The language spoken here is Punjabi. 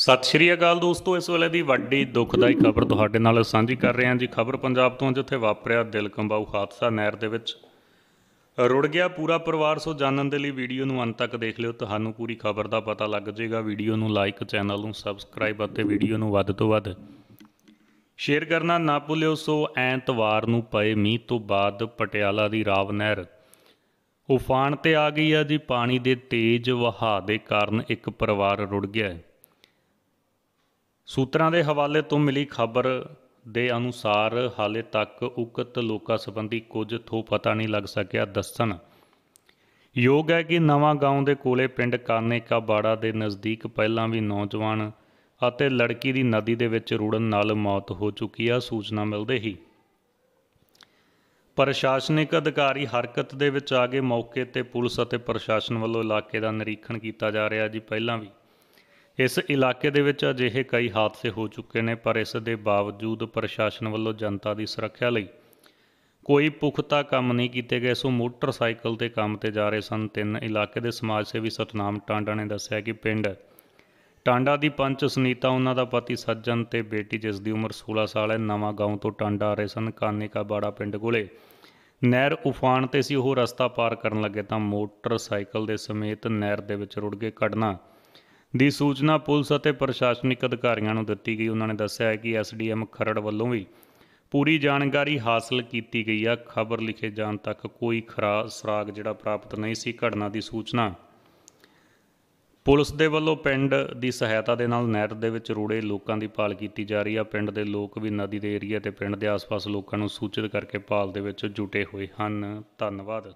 ਸਤਿ ਸ਼੍ਰੀ ਅਕਾਲ ਦੋਸਤੋ ਇਸ ਵੇਲੇ ਦੀ ਵੱਡੀ ਦੁਖਦਾਈ ਖਬਰ ਤੁਹਾਡੇ ਨਾਲ ਸਾਂਝੀ ਕਰ ਰਹੇ ਹਾਂ ਜੀ ਖਬਰ ਪੰਜਾਬ ਤੋਂ ਜਿੱਥੇ ਵਾਪਰਿਆ ਦਿਲ ਕੰਬਾਉ ਹਾਦਸਾ ਨਹਿਰ ਦੇ ਵਿੱਚ ਰੁੜ ਗਿਆ ਪੂਰਾ ਪਰਿਵਾਰ ਸੋ ਜਾਣਨ ਦੇ ਲਈ ਵੀਡੀਓ ਨੂੰ ਅੰਤ ਤੱਕ ਦੇਖ ਲਿਓ ਤੁਹਾਨੂੰ ਪੂਰੀ ਖਬਰ ਦਾ ਪਤਾ ਲੱਗ ਜਾਏਗਾ ਵੀਡੀਓ ਨੂੰ ਲਾਈਕ ਚੈਨਲ ਨੂੰ ਸਬਸਕ੍ਰਾਈਬ ਅਤੇ ਵੀਡੀਓ ਨੂੰ ਵੱਧ ਤੋਂ ਵੱਧ ਸ਼ੇਅਰ ਕਰਨਾ ਨਾ ਭੁੱਲਿਓ ਸੋ ਐਤਵਾਰ ਨੂੰ ਪਏ ਮੀਂਹ ਤੋਂ ਬਾਅਦ ਪਟਿਆਲਾ ਦੀ ਰਾਵ ਨਹਿਰ ਉਫਾਨ ਤੇ ਆ ਗਈ ਆ ਜੀ ਪਾਣੀ ਦੇ ਤੇਜ਼ ਵਹਾਅ ਦੇ ਕਾਰਨ ਇੱਕ ਪਰਿਵਾਰ ਰੁੜ ਗਿਆ ਹੈ ਸੂਤਰਾਂ ਦੇ ਹਵਾਲੇ ਤੋਂ ਮਿਲੀ ਖਬਰ ਦੇ ਅਨੁਸਾਰ ਹਾਲੇ ਤੱਕ ਉਕਤ ਲੋਕਾਂ ਸੰਬੰਧੀ ਕੁਝ ਥੋ ਪਤਾ ਨਹੀਂ ਲੱਗ ਸਕਿਆ ਦੱਸਣ ਯੋਗ ਹੈ ਕਿ ਨਵਾਂ گاਉਂ ਦੇ ਕੋਲੇ ਪਿੰਡ ਕਾਨੇ ਕਾ ਬਾੜਾ ਦੇ ਨਜ਼ਦੀਕ ਪਹਿਲਾਂ ਵੀ ਨੌਜਵਾਨ ਅਤੇ ਲੜਕੀ ਦੀ ਨਦੀ ਦੇ ਵਿੱਚ ਰੁੜਨ ਨਾਲ ਮੌਤ ਹੋ ਚੁੱਕੀ ਆ ਸੂਚਨਾ ਮਿਲਦੇ ਹੀ ਪ੍ਰਸ਼ਾਸਨਿਕ ਅਧਿਕਾਰੀ ਹਰਕਤ ਦੇ ਵਿੱਚ ਆ ਕੇ ਮੌਕੇ ਤੇ ਪੁਲਿਸ ਅਤੇ ਪ੍ਰਸ਼ਾਸਨ ਵੱਲੋਂ ਇਲਾਕੇ ਦਾ ਨਿਰੀਖਣ ਕੀਤਾ ਜਾ ਰਿਹਾ ਜੀ ਪਹਿਲਾਂ ਵੀ ਇਸ ਇਲਾਕੇ ਦੇ ਵਿੱਚ ਅਜਿਹੇ ਕਈ ਹਾਦਸੇ ਹੋ ਚੁੱਕੇ ਨੇ ਪਰ ਇਸ ਦੇ ਬਾਵਜੂਦ ਪ੍ਰਸ਼ਾਸਨ ਵੱਲੋਂ ਜਨਤਾ ਦੀ ਸੁਰੱਖਿਆ ਲਈ ਕੋਈ ਪੁਖਤਾ ਕੰਮ ਨਹੀਂ ਕੀਤੇ ਗਏ ਸੋ ਮੋਟਰਸਾਈਕਲ ਤੇ ਕੰਮ ਤੇ ਜਾ ਰਹੇ ਸਨ ਤਿੰਨ ਇਲਾਕੇ ਦੇ ਸਮਾਜ ਸੇਵੀ ਸਤਨਾਮ ਟਾਂਡਾ ਨੇ ਦੱਸਿਆ ਕਿ ਪਿੰਡ ਟਾਂਡਾ ਦੀ ਪੰਚ ਸੁਨੀਤਾ ਉਹਨਾਂ ਦਾ ਪਤੀ ਸੱਜਣ ਤੇ ਬੇਟੀ ਜਿਸ ਦੀ ਉਮਰ 16 ਸਾਲ ਹੈ ਨਵਾਂ ਗਾਉਂ ਤੋਂ ਟਾਂਡਾ ਆ ਰਹੇ ਸਨ ਕਾਨੇਕਾ ਬਾੜਾ ਪਿੰਡ ਕੋਲੇ ਨਹਿਰ ਉਫਾਨ ਤੇ ਸੀ ਉਹ ਰਸਤਾ ਪਾਰ ਕਰਨ ਲੱਗੇ ਤਾਂ ਮੋਟਰਸਾਈਕਲ ਦੇ ਸਮੇਤ ਨਹਿਰ ਦੇ ਵਿੱਚ ਰੁੜ ਕੇ ਕੱਢਣਾ ਦੀ ਸੂਚਨਾ ਪੁਲਿਸ ਅਤੇ ਪ੍ਰਸ਼ਾਸਨਿਕ ਅਧਿਕਾਰੀਆਂ ਨੂੰ ਦਿੱਤੀ ਗਈ ਉਹਨਾਂ ਨੇ ਦੱਸਿਆ ਕਿ ਐਸਡੀਐਮ ਖਰੜ ਵੱਲੋਂ ਵੀ ਪੂਰੀ ਜਾਣਕਾਰੀ ਹਾਸਲ ਕੀਤੀ ਗਈ ਆ ਖਬਰ ਲਿਖੇ ਜਾਣ ਤੱਕ ਕੋਈ ਖਰਾ ਸਰਾਗ ਜਿਹੜਾ ਪ੍ਰਾਪਤ ਨਹੀਂ ਸੀ ਘਟਨਾ ਦੀ ਸੂਚਨਾ ਪੁਲਿਸ ਦੇ ਵੱਲੋਂ ਪਿੰਡ ਦੀ ਸਹਾਇਤਾ ਦੇ ਨਾਲ ਨਹਿਰ ਦੇ ਵਿੱਚ ਰੂੜੇ ਲੋਕਾਂ ਦੀ ਭਾਲ ਕੀਤੀ ਜਾ ਰਹੀ ਆ ਪਿੰਡ ਦੇ ਲੋਕ ਵੀ ਨਦੀ ਦੇ ਏਰੀਆ ਤੇ ਪਿੰਡ ਦੇ ਆਸ-ਪਾਸ ਲੋਕਾਂ ਨੂੰ ਸੂਚਿਤ ਕਰਕੇ ਭਾਲ ਦੇ ਵਿੱਚ ਜੁਟੇ ਹੋਏ ਹਨ ਧੰਨਵਾਦ